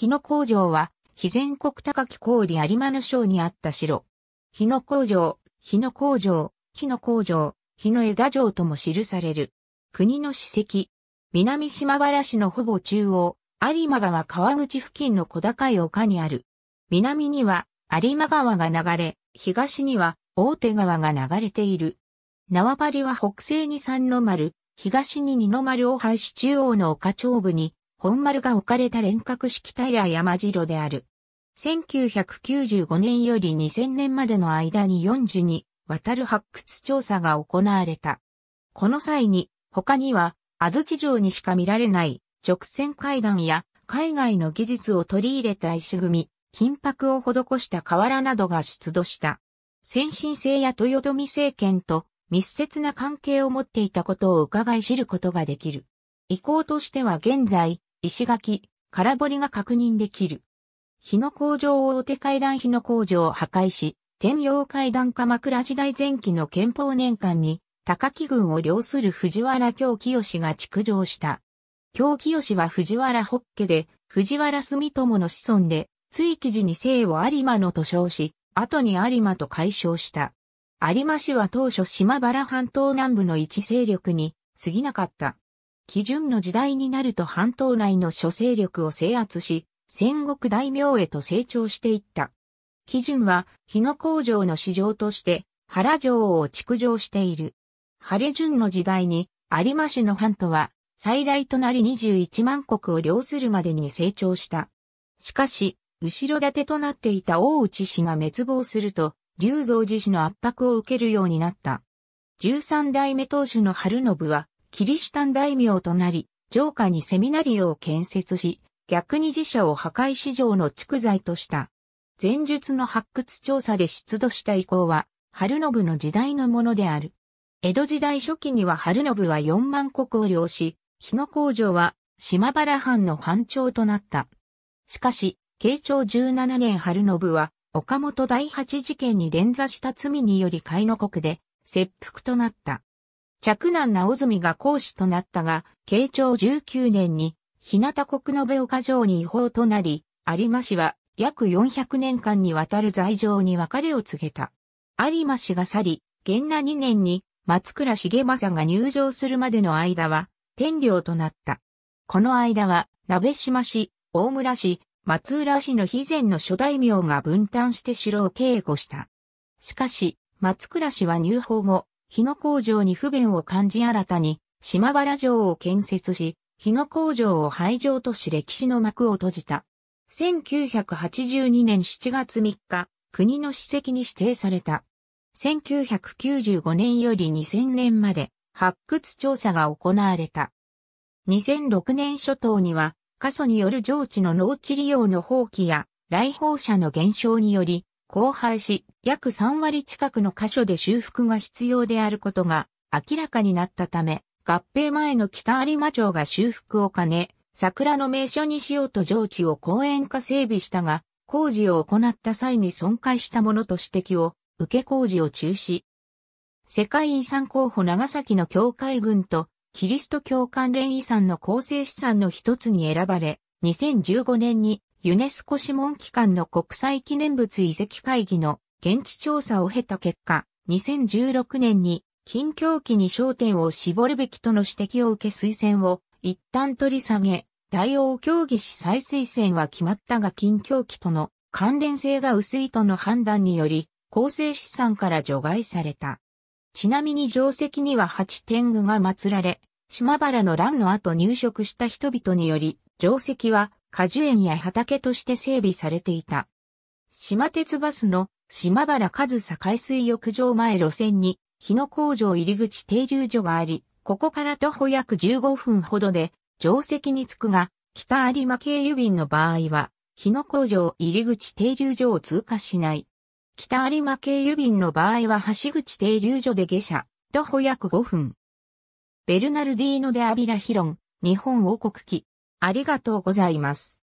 日野工場は、肥前国高木氷有馬の省にあった城。日野工場、日野工場、日野工場、日野枝城とも記される。国の史跡。南島原市のほぼ中央、有馬川川口付近の小高い丘にある。南には有馬川が流れ、東には大手川が流れている。縄張りは北西に三の丸、東に二の丸を廃し中央の丘頂部に本丸が置かれた連角式平山城である。1995年より2000年までの間に4時に渡る発掘調査が行われた。この際に他には安土城にしか見られない直線階段や海外の技術を取り入れた石組み、金箔を施した瓦などが出土した。先進性や豊臣政権と密接な関係を持っていたことを伺い知ることができる。遺構としては現在、石垣、空堀が確認できる。日の工場大手階段日の工場を破壊し、天陽階段鎌倉時代前期の憲法年間に、高木軍を領する藤原京清が築城した。京清は藤原北家で、藤原住友の子孫で、追記事に姓を有馬のと称し、後に有馬と解消した。有馬氏は当初島原半島南部の一勢力に過ぎなかった。基準の時代になると半島内の諸勢力を制圧し、戦国大名へと成長していった。基準は、日野工場の市場として、原城を築城している。晴れ順の時代に、有馬市の半島は、最大となり21万国を領するまでに成長した。しかし、後ろ盾となっていた大内氏が滅亡すると、龍造寺氏の圧迫を受けるようになった。13代目当主の春信は、キリシタン大名となり、城下にセミナリオを建設し、逆に自社を破壊市場の蓄財とした。前述の発掘調査で出土した遺構は、春信の時代のものである。江戸時代初期には春信は4万国を領し、日野工場は島原藩の藩長となった。しかし、慶長17年春信は、岡本第八事件に連座した罪により海の国で、切腹となった。嫡男直澄が公使となったが、慶長19年に、日向国延岡城に違法となり、有馬氏は約400年間にわたる罪状に別れを告げた。有馬氏が去り、元那2年に松倉重政が入城するまでの間は、天領となった。この間は、鍋島氏、大村氏、松浦氏の肥前の諸大名が分担して城を警護した。しかし、松倉氏は入法後、日野工場に不便を感じ新たに、島原城を建設し、日野工場を廃城とし歴史の幕を閉じた。1982年7月3日、国の史跡に指定された。1995年より2000年まで発掘調査が行われた。2006年初頭には、過疎による上地の農地利用の放棄や来訪者の減少により、荒廃し、約3割近くの箇所で修復が必要であることが明らかになったため、合併前の北有馬町が修復を兼ね、桜の名所にしようと上地を公園化整備したが、工事を行った際に損壊したものと指摘を受け工事を中止。世界遺産候補長崎の教会群とキリスト教関連遺産の構成資産の一つに選ばれ、2015年にユネスコ諮問機関の国際記念物遺跡会議の現地調査を経た結果、2016年に近況期に焦点を絞るべきとの指摘を受け推薦を一旦取り下げ、大王協議し再推薦は決まったが近況期との関連性が薄いとの判断により、構成資産から除外された。ちなみに定石には8天狗が祀られ、島原の乱の後入植した人々により、定石は果樹園や畑として整備されていた。島鉄バスの島原和総海水浴場前路線に日野工場入口停留所があり、ここから徒歩約15分ほどで定石に着くが、北有馬経由便の場合は、日野工場入口停留所を通過しない。北有馬経由便の場合は橋口停留所で下車、徒歩約5分。ベルナルディーノ・デ・アビラ・ヒロン、日本王国記、ありがとうございます。